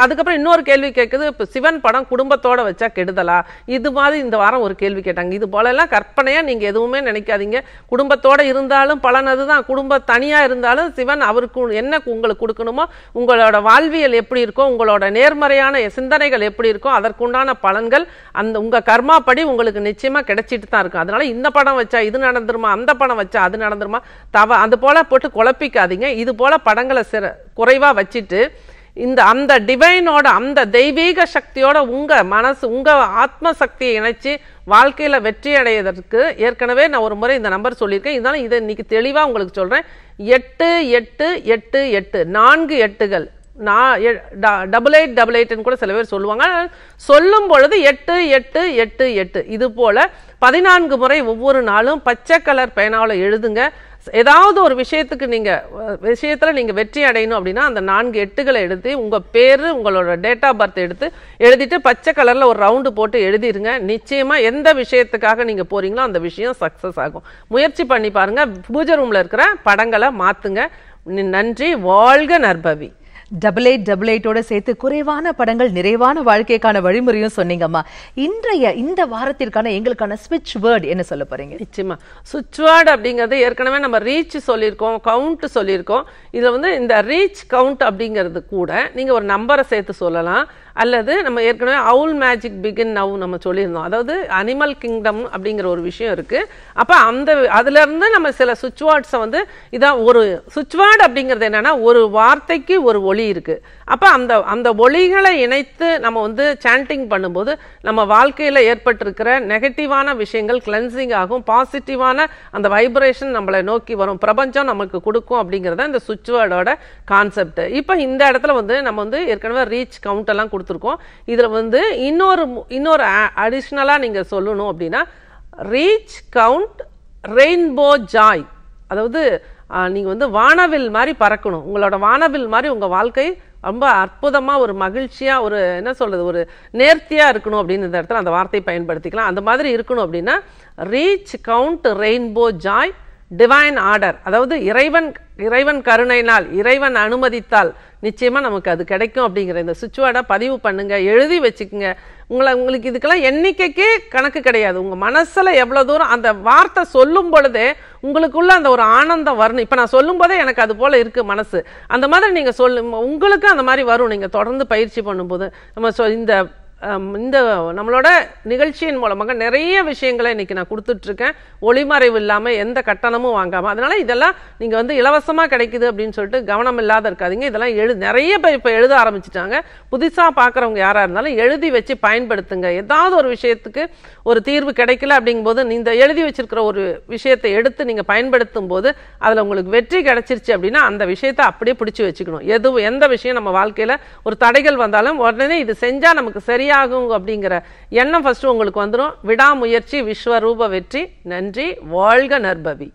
அதுக்கப்புறம் இன்னொரு கேள்வி கேட்குது இப்போ சிவன் படம் குடும்பத்தோட வச்சா கெடுதலா இது மாதிரி இந்த வாரம் ஒரு கேள்வி கேட்டாங்க இது போலெல்லாம் கற்பனையாக நீங்கள் எதுவுமே நினைக்காதீங்க குடும்பத்தோட இருந்தாலும் பலன் அதுதான் குடும்ப தனியாக இருந்தாலும் சிவன் அவருக்கு என்ன உங்களுக்கு கொடுக்கணுமோ உங்களோட வாழ்வியல் எப்படி இருக்கோ உங்களோட நேர்மறையான சிந்தனைகள் எப்படி இருக்கோ அதற்குண்டான பலன்கள் அந்த உங்கள் கர்மாப்படி உங்களுக்கு நிச்சயமாக கிடைச்சிட்டு தான் இருக்கும் அதனால இந்த படம் வச்சா வச்சா இது நடந்துருமா அந்த பணம் வச்சா அது நடந்துருமா தவ அது போல போட்டு குழப்பிக்காதீங்க இது போல படங்களை சிற குறைவா வச்சுட்டு இந்த அந்த டிவைனோட அந்த தெய்வீக சக்தியோட உங்க மனசு உங்க ஆத்ம சக்தியை இணைச்சு வாழ்க்கையில் வெற்றி அடையதற்கு ஏற்கனவே நான் ஒரு முறை இந்த நம்பர் சொல்லியிருக்கேன் இதனால இதை இன்னைக்கு தெளிவாக உங்களுக்கு சொல்றேன் எட்டு எட்டு எட்டு எட்டு நான்கு எட்டுகள் நான் டபுள் எயிட் டபுள் எயிட்னு கூட சில பேர் சொல்லுவாங்க சொல்லும் பொழுது எட்டு எட்டு எட்டு எட்டு இது போல பதினான்கு முறை ஒவ்வொரு நாளும் பச்சை கலர் பேனாவில் எழுதுங்க ஏதாவது ஒரு விஷயத்துக்கு நீங்கள் விஷயத்தில் நீங்கள் வெற்றி அடையணும் அப்படின்னா அந்த நான்கு எட்டுகளை எடுத்து உங்கள் பேர் உங்களோட டேட் ஆஃப் பர்த் எடுத்து எழுதிட்டு பச்சை கலரில் ஒரு ரவுண்டு போட்டு எழுதிருங்க நிச்சயமாக எந்த விஷயத்துக்காக நீங்கள் போகிறீங்களோ அந்த விஷயம் சக்ஸஸ் ஆகும் முயற்சி பண்ணி பாருங்கள் பூஜை ரூமில் இருக்கிற படங்களை மாற்றுங்க நன்றி வாழ்க நற்பவி டபுள் எயிட் டபுள் எயிட்டோட சேர்த்து குறைவான படங்கள் நிறைவான வாழ்க்கைக்கான வழிமுறையும் சொன்னீங்கம்மா இன்றைய இந்த வாரத்திற்கான எங்களுக்கான ஸ்விட்ச் வேர்டு என்ன சொல்ல போறீங்க நிச்சயமா ஸ்விட்ச் வேர்ட் அப்படிங்கிறது ஏற்கனவே நம்ம ரீச் சொல்லியிருக்கோம் கவுண்ட் சொல்லியிருக்கோம் இதில் வந்து இந்த ரீச் கவுண்ட் அப்படிங்கிறது கூட நீங்கள் ஒரு நம்பரை சேர்த்து சொல்லலாம் அல்லது நம்ம ஏற்கனவே அவுல் மேஜிக் பிகின் நவ் நம்ம சொல்லியிருந்தோம் அதாவது அனிமல் கிங்டம் அப்படிங்கிற ஒரு விஷயம் இருக்குது அப்போ அந்த அதுலேருந்து நம்ம சில சுவிட்ச் வேர்ட்ஸை வந்து இதான் ஒரு சுவிட்ச் வேர்டு அப்படிங்கிறது என்னென்னா ஒரு வார்த்தைக்கு ஒரு ஒளி இருக்குது அப்போ அந்த அந்த ஒளிகளை இணைத்து நம்ம வந்து சாண்டிங் பண்ணும்போது நம்ம வாழ்க்கையில் ஏற்பட்டிருக்கிற நெகட்டிவான விஷயங்கள் கிளென்சிங் ஆகும் பாசிட்டிவான அந்த வைப்ரேஷன் நம்மளை நோக்கி வரும் பிரபஞ்சம் நமக்கு கொடுக்கும் அப்படிங்கிறத இந்த சுவிட்ச் வேர்டோட கான்செப்ட் இப்போ இந்த இடத்துல வந்து நம்ம வந்து ஏற்கனவே ரீச் கவுண்ட் எல்லாம் கொடுத்து கொடுத்துருக்கோம் இதில் வந்து இன்னொரு இன்னொரு அடிஷ்னலாக நீங்கள் சொல்லணும் அப்படின்னா ரீச் கவுண்ட் ரெயின்போ ஜாய் அதாவது நீங்கள் வந்து வானவில் மாதிரி பறக்கணும் உங்களோட வானவில் மாதிரி உங்கள் வாழ்க்கை ரொம்ப அற்புதமாக ஒரு மகிழ்ச்சியாக ஒரு என்ன சொல்கிறது ஒரு நேர்த்தியாக இருக்கணும் அப்படின்னு இந்த இடத்துல அந்த வார்த்தையை பயன்படுத்திக்கலாம் அந்த மாதிரி இருக்கணும் அப்படின்னா reach count rainbow joy divine order அதாவது இறைவன் இறைவன் கருணையினால் இறைவன் அனுமதித்தால் நிச்சயமாக நமக்கு அது கிடைக்கும் அப்படிங்கிற இந்த சுச்சுவார்டாக பதிவு பண்ணுங்கள் எழுதி வச்சுக்கோங்க உங்களை உங்களுக்கு இதுக்கெல்லாம் எண்ணிக்கைக்கே கணக்கு கிடையாது உங்கள் மனசில் எவ்வளோ தூரம் அந்த வார்த்தை சொல்லும் பொழுதே உங்களுக்குள்ள அந்த ஒரு ஆனந்தம் வரணும் இப்போ நான் சொல்லும் போதே எனக்கு அது போல் இருக்குது மனசு அந்த மாதிரி நீங்கள் சொல்லு உங்களுக்கும் அந்த மாதிரி வரும் நீங்கள் தொடர்ந்து பயிற்சி பண்ணும்போது நம்ம சொ இந்த இந்த நம்மளோட நிகழ்ச்சியின் மூலமாக நிறைய விஷயங்களை இன்றைக்கி நான் கொடுத்துட்ருக்கேன் ஒளிமறைவு இல்லாமல் எந்த கட்டணமும் வாங்காமல் அதனால் இதெல்லாம் நீங்கள் வந்து இலவசமாக கிடைக்குது அப்படின்னு சொல்லிட்டு கவனம் இல்லாத இருக்காதிங்க இதெல்லாம் எழு நிறைய பேர் இப்போ எழுத ஆரம்பிச்சிட்டாங்க புதுசாக பார்க்குறவங்க யாராக இருந்தாலும் எழுதி வச்சு பயன்படுத்துங்க ஏதாவது ஒரு விஷயத்துக்கு ஒரு தீர்வு கிடைக்கல அப்படிங்கும்போது இந்த எழுதி வச்சிருக்கிற ஒரு விஷயத்தை எடுத்து நீங்கள் பயன்படுத்தும் போது அதில் உங்களுக்கு வெற்றி கிடைச்சிருச்சு அப்படின்னா அந்த விஷயத்தை அப்படியே பிடிச்சி வச்சுக்கணும் எதுவும் எந்த விஷயம் நம்ம வாழ்க்கையில் ஒரு தடைகள் வந்தாலும் உடனே இது செஞ்சால் நமக்கு சரி சரியாகும் அப்படிங்கிற எண்ணம் ஃபஸ்ட்டு உங்களுக்கு வந்துடும் விடாமுயற்சி விஸ்வரூப வெற்றி நன்றி வாழ்க நர்பவி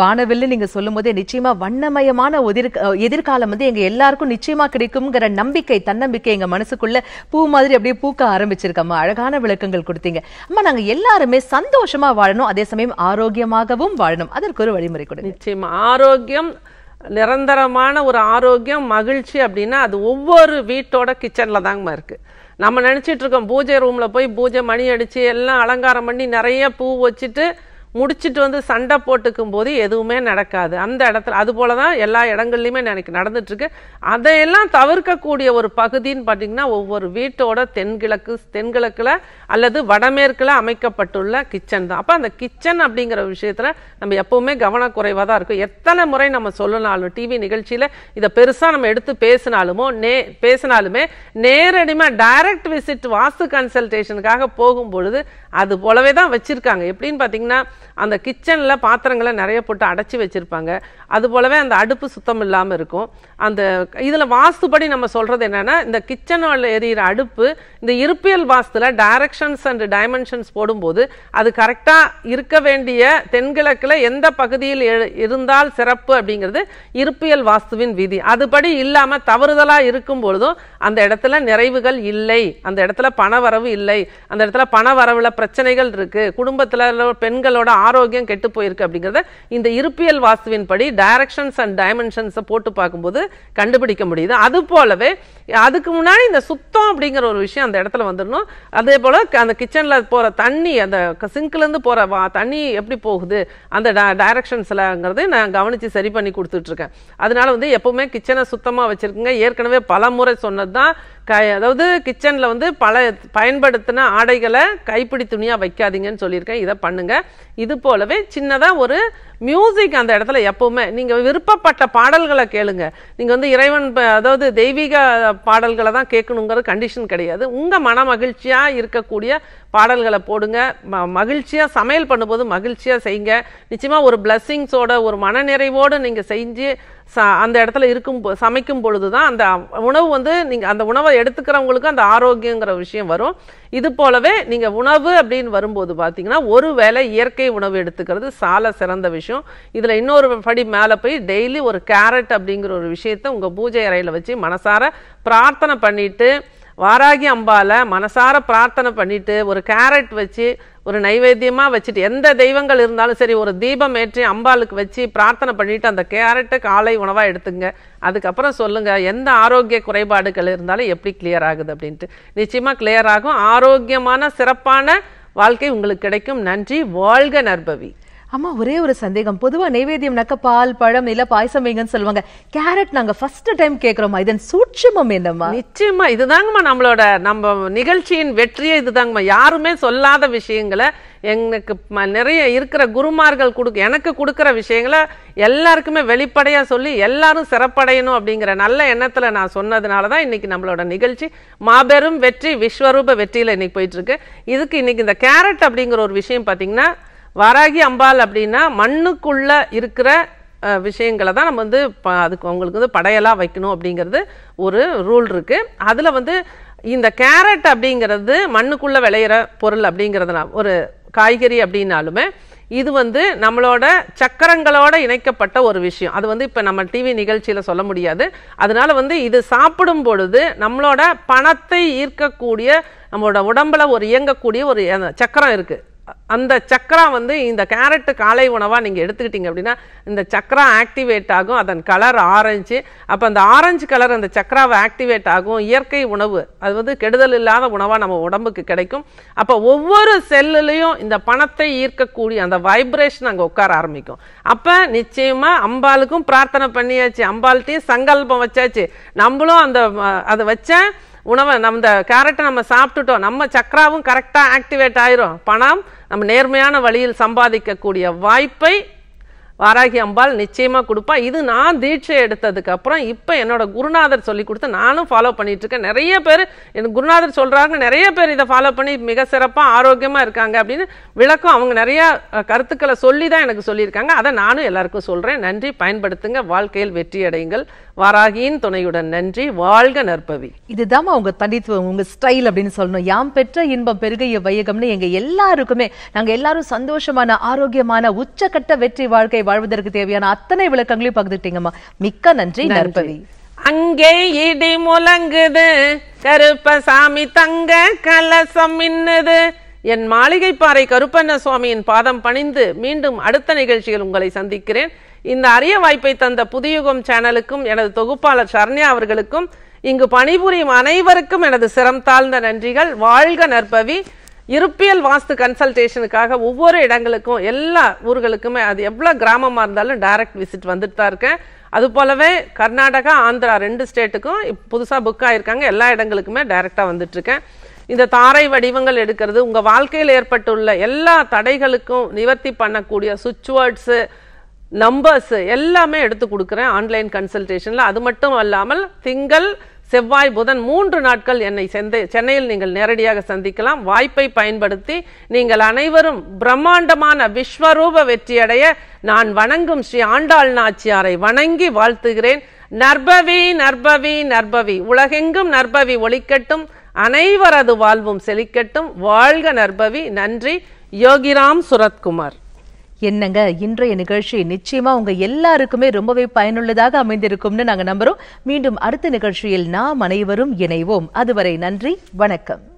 வானவில் நீங்க சொல்லும் போதே நிச்சயமா வண்ணமயமான எதிர்காலம் வந்து எங்க எல்லாருக்கும் நிச்சயமா கிடைக்கும்ங்கிற நம்பிக்கை தன்னம்பிக்கை எங்க மனசுக்குள்ள பூ மாதிரி அப்படியே பூக்க ஆரம்பிச்சிருக்கம்மா அழகான விளக்கங்கள் கொடுத்தீங்க அம்மா நாங்க எல்லாருமே சந்தோஷமா வாழணும் அதே சமயம் ஆரோக்கியமாகவும் வாழணும் அதற்கு ஒரு வழிமுறை கொடுங்க நிச்சயமா ஆரோக்கியம் நிரந்தரமான ஒரு ஆரோக்கியம் மகிழ்ச்சி அப்படின்னா அது ஒவ்வொரு வீட்டோட கிச்சனில் தாங்கம்மா இருக்குது நம்ம நினச்சிட்ருக்கோம் பூஜை ரூமில் போய் பூஜை மணி அடித்து எல்லாம் அலங்காரம் பண்ணி நிறைய பூ வச்சுட்டு முடிச்சுட்டு வந்து சண்டை போட்டுக்கும் போது எதுவுமே நடக்காது அந்த இடத்துல அது போல தான் எல்லா இடங்கள்லையுமே நினைக்க நடந்துட்டுருக்கு அதையெல்லாம் தவிர்க்கக்கூடிய ஒரு பகுதின்னு பார்த்தீங்கன்னா ஒவ்வொரு வீட்டோட தென்கிழக்கு தென்கிழக்கில் அல்லது வடமேற்கில் அமைக்கப்பட்டுள்ள கிச்சன் தான் அப்போ அந்த கிச்சன் அப்படிங்கிற விஷயத்தில் நம்ம எப்போவுமே கவனக்குறைவாக தான் இருக்கும் எத்தனை முறை நம்ம சொல்லினாலும் டிவி நிகழ்ச்சியில் இதை பெருசாக நம்ம எடுத்து பேசினாலுமோ நே பேசினாலுமே நேரடிமாக டைரக்ட் விசிட் வாஸ்து கன்சல்டேஷனுக்காக போகும் பொழுது அது போலவே தான் வச்சுருக்காங்க எப்படின்னு பார்த்தீங்கன்னா அந்த கிச்சனில் பாத்திரங்களை நிறைய போட்டு அடைச்சி வச்சுருப்பாங்க அது போலவே அந்த அடுப்பு சுத்தம் இல்லாமல் இருக்கும் அந்த இதில் வாஸ்துபடி நம்ம சொல்கிறது என்னென்னா இந்த கிச்சனில் எரியிற அடுப்பு இந்த இருப்பியல் வாஸ்துல டைரக்ஷன்ஸ் அண்ட் டைமென்ஷன்ஸ் போடும்போது அது கரெக்டாக இருக்க வேண்டிய தென்கிழக்கில் எந்த பகுதியில் இருந்தால் சிறப்பு அப்படிங்கிறது இருப்பியல் வாஸ்துவின் விதி அதுபடி இல்லாமல் தவறுதலாக இருக்கும் பொழுதும் அந்த இடத்துல நிறைவுகள் இல்லை அந்த இடத்துல பணவரவு இல்லை அந்த இடத்துல பணவரவில் பிரச்சனைகள் இருக்குது குடும்பத்தில் பெண்களோட ஆரோக்கியம் கெட்டு போயிருக்கு அப்படிங்கிறத இந்த இருப்பியல் வாஸ்துவின் படி டைரக்ஷன்ஸ் அண்ட் டைமென்ஷன்ஸை போட்டு பார்க்கும்போது கண்டுபிடிக்க முடியுது அது போலவே அதுக்கு முன்னாடி இந்த சுத்தம் அப்படிங்கிற ஒரு விஷயம் அந்த இடத்துல வந்துடணும் அதே போல் அந்த கிச்சனில் போகிற தண்ணி அந்த சிங்க்லேருந்து போகிற வா தண்ணி எப்படி போகுது அந்த டைரக்ஷன்ஸ்லங்கிறது நான் கவனித்து சரி பண்ணி கொடுத்துட்ருக்கேன் அதனால வந்து எப்போவுமே கிச்சனை சுத்தமாக வச்சுருக்குங்க ஏற்கனவே பல முறை சொன்னது தான் க அதாவது கிச்சனில் வந்து பல பயன்படுத்தின ஆடைகளை கைப்பிடித்து துணியாக வைக்காதீங்கன்னு சொல்லியிருக்கேன் இதை பண்ணுங்கள் இது போலவே சின்னதாக ஒரு மியூசிக் அந்த இடத்துல எப்போவுமே நீங்கள் விருப்பப்பட்ட பாடல்களை கேளுங்க நீங்கள் வந்து இறைவன் அதாவது தெய்வீக பாடல்களை தான் கேட்கணுங்கிற கண்டிஷன் கிடையாது உங்கள் மன மகிழ்ச்சியாக இருக்கக்கூடிய பாடல்களை போடுங்க ம மகிழ்ச்சியாக சமையல் பண்ணும்போது மகிழ்ச்சியாக செய்யுங்க நிச்சயமாக ஒரு பிளஸ்ஸிங்ஸோட ஒரு மனநிறைவோடு நீங்கள் செஞ்சு ச அந்த இடத்துல இருக்கும் சமைக்கும் பொழுது தான் அந்த உணவு வந்து நீங்கள் அந்த உணவை எடுத்துக்கிறவங்களுக்கு அந்த ஆரோக்கியங்கிற விஷயம் வரும் இது போலவே நீங்கள் உணவு அப்படின்னு வரும்போது பார்த்தீங்கன்னா ஒரு வேளை இயற்கை உணவு எடுத்துக்கிறது சால சிறந்த விஷயம் இதில் இன்னொரு படி மேலே போய் டெய்லி ஒரு கேரட் அப்படிங்கிற ஒரு விஷயத்த உங்கள் பூஜை அறையில் வச்சு மனசார பிரார்த்தனை பண்ணிவிட்டு வாராகி அம்பால மனசார பிரார்த்தனை பண்ணிட்டு ஒரு கேரட் வச்சு ஒரு நைவேத்தியமாக வச்சுட்டு எந்த தெய்வங்கள் இருந்தாலும் சரி ஒரு தீபம் ஏற்றி அம்பாளுக்கு வச்சு பிரார்த்தனை பண்ணிட்டு அந்த கேரட்டை காலை உணவாக எடுத்துங்க அதுக்கப்புறம் சொல்லுங்கள் எந்த ஆரோக்கிய குறைபாடுகள் இருந்தாலும் எப்படி கிளியர் ஆகுது அப்படின்ட்டு நிச்சயமாக கிளியர் ஆகும் ஆரோக்கியமான சிறப்பான வாழ்க்கை உங்களுக்கு கிடைக்கும் நன்றி வாழ்க நற்பவி அம்மா ஒரே ஒரு சந்தேகம் பொதுவாக நைவேத்தியம்னாக்க பால் பழம் இல்லை பாயசம் வைங்கன்னு சொல்லுவாங்க கேரட் நாங்கள் ஃபர்ஸ்ட் டைம் கேட்குறோம்மா இதன் சூட்சமம் என்னம்மா நிச்சயமா இதுதாங்கம்மா நம்மளோட நம்ம நிகழ்ச்சியின் வெற்றியே இதுதாங்கம்மா யாருமே சொல்லாத விஷயங்களை எனக்கு நிறைய இருக்கிற குருமார்கள் கொடுக்க எனக்கு கொடுக்குற விஷயங்களை எல்லாருக்குமே வெளிப்படையாக சொல்லி எல்லாரும் சிறப்படையணும் அப்படிங்கிற நல்ல எண்ணத்தில் நான் சொன்னதுனால தான் இன்னைக்கு நம்மளோட நிகழ்ச்சி மாபெரும் வெற்றி விஸ்வரூப வெற்றியில் இன்னைக்கு போயிட்டுருக்கு இதுக்கு இன்னைக்கு இந்த கேரட் அப்படிங்கிற ஒரு விஷயம் பார்த்தீங்கன்னா வாராகி அம்பாள் அப்படின்னா மண்ணுக்குள்ளே இருக்கிற விஷயங்களை தான் நம்ம வந்து அதுக்கு அவங்களுக்கு வந்து படையலாக வைக்கணும் அப்படிங்கிறது ஒரு ரூல் இருக்குது அதில் வந்து இந்த கேரட் அப்படிங்கிறது மண்ணுக்குள்ளே விளையிற பொருள் அப்படிங்கிறதுனா ஒரு காய்கறி அப்படின்னாலுமே இது வந்து நம்மளோட சக்கரங்களோட இணைக்கப்பட்ட ஒரு விஷயம் அது வந்து இப்போ நம்ம டிவி நிகழ்ச்சியில் சொல்ல முடியாது அதனால வந்து இது சாப்பிடும் பொழுது நம்மளோட பணத்தை ஈர்க்கக்கூடிய நம்மளோட உடம்புல ஒரு இயங்கக்கூடிய ஒரு சக்கரம் இருக்குது அந்த சக்கரா வந்து இந்த கேரட்டு காலை உணவாக நீங்கள் எடுத்துக்கிட்டீங்க அப்படின்னா இந்த சக்கரா ஆக்டிவேட் ஆகும் அதன் கலர் ஆரஞ்சு அப்போ அந்த ஆரஞ்சு கலர் அந்த சக்கராவை ஆக்டிவேட் ஆகும் இயற்கை உணவு அது வந்து கெடுதல் இல்லாத உணவாக நம்ம உடம்புக்கு கிடைக்கும் அப்போ ஒவ்வொரு செல்லுலேயும் இந்த பணத்தை ஈர்க்கக்கூடிய அந்த வைப்ரேஷன் அங்கே உட்கார ஆரம்பிக்கும் அப்போ நிச்சயமாக அம்பாளுக்கும் பிரார்த்தனை பண்ணியாச்சு அம்பாள்கிட்டையும் சங்கல்பம் வச்சாச்சு நம்மளும் அந்த அதை வச்சேன் உணவை நம்ம இந்த கேரட்டை நம்ம சாப்பிட்டுட்டோம் நம்ம சக்கராவும் கரெக்டாக ஆக்டிவேட் ஆயிரும் பணம் நம்ம நேர்மையான வழியில் சம்பாதிக்கக்கூடிய வாய்ப்பை வாராகி அம்பாள் நிச்சயமாக கொடுப்பா இது நான் தீட்சை எடுத்ததுக்கப்புறம் இப்போ என்னோட குருநாதர் சொல்லி கொடுத்து நானும் ஃபாலோ பண்ணிகிட்ருக்கேன் நிறைய பேர் எனக்கு குருநாதர் சொல்கிறாங்க நிறைய பேர் இதை ஃபாலோ பண்ணி மிக சிறப்பாக ஆரோக்கியமாக இருக்காங்க அப்படின்னு விளக்கம் அவங்க நிறையா கருத்துக்களை சொல்லி தான் எனக்கு சொல்லியிருக்காங்க அதை நானும் எல்லாருக்கும் சொல்கிறேன் நன்றி பயன்படுத்துங்க வாழ்க்கையில் வெற்றி அடையுங்கள் வாராகியின் துணையுடன் நன்றி வாழ்க நற்பவி இதுதான் உங்க தனித்துவம் உங்க ஸ்டைல் அப்படின்னு சொல்லணும் யாம் பெற்ற இன்பம் பெருகைய வையகம்னு எங்க எல்லாருக்குமே நாங்க எல்லாரும் சந்தோஷமான ஆரோக்கியமான உச்சக்கட்ட வெற்றி வாழ்க்கை வாழ்வதற்கு தேவையான அத்தனை விளக்கங்களையும் பகிர்ந்துட்டீங்கம்மா மிக்க நன்றி நற்பவி அங்கே இடி முழங்குது கருப்பசாமி தங்க கலசம் மின்னுது என் மாளிகை பாறை கருப்பண்ண சுவாமியின் பாதம் பணிந்து மீண்டும் அடுத்த நிகழ்ச்சியில் உங்களை சந்திக்கிறேன் இந்த அரிய வாய்ப்பை தந்த புதியுகம் சேனலுக்கும் எனது தொகுப்பாளர் சரண்யா அவர்களுக்கும் இங்கு பணிபுரியும் அனைவருக்கும் எனது சிரம் தாழ்ந்த நன்றிகள் வாழ்க நற்பவி இருப்பியல் வாஸ்து கன்சல்டேஷனுக்காக ஒவ்வொரு இடங்களுக்கும் எல்லா ஊர்களுக்குமே அது எவ்வளோ கிராமமாக இருந்தாலும் டைரக்ட் விசிட் வந்துட்டு தான் இருக்கேன் அது போலவே கர்நாடகா ஆந்திரா ரெண்டு ஸ்டேட்டுக்கும் புதுசாக புக் ஆகியிருக்காங்க எல்லா இடங்களுக்குமே டைரெக்டாக வந்துட்டுருக்கேன் இந்த தாரை வடிவங்கள் எடுக்கிறது உங்கள் வாழ்க்கையில் ஏற்பட்டுள்ள எல்லா தடைகளுக்கும் நிவர்த்தி பண்ணக்கூடிய சுவிட்ச்வேர்ட்ஸு நம்பர்ஸு எல்லாமே எடுத்து கொடுக்குறேன் ஆன்லைன் கன்சல்டேஷனில் அது மட்டும் அல்லாமல் திங்கள் செவ்வாய் புதன் மூன்று நாட்கள் என்னை செந்தை சென்னையில் நீங்கள் நேரடியாக சந்திக்கலாம் வாய்ப்பை பயன்படுத்தி நீங்கள் அனைவரும் பிரம்மாண்டமான விஸ்வரூப வெற்றியடைய நான் வணங்கும் ஸ்ரீ ஆண்டாள் நாச்சியாரை வணங்கி வாழ்த்துகிறேன் நர்பவி நர்பவி நர்பவி உலகெங்கும் நர்பவி ஒழிக்கட்டும் அனைவரது வாழ்வும் செழிக்கட்டும் வாழ்க நர்பவி நன்றி யோகிராம் சுரத்குமார் என்னங்க இன்றைய நிகழ்ச்சி நிச்சயமா உங்க எல்லாருக்குமே ரொம்பவே பயனுள்ளதாக அமைந்திருக்கும்னு நாங்க நம்புறோம் மீண்டும் அடுத்த நிகழ்ச்சியில் நாம் அனைவரும் இணைவோம் அதுவரை நன்றி வணக்கம்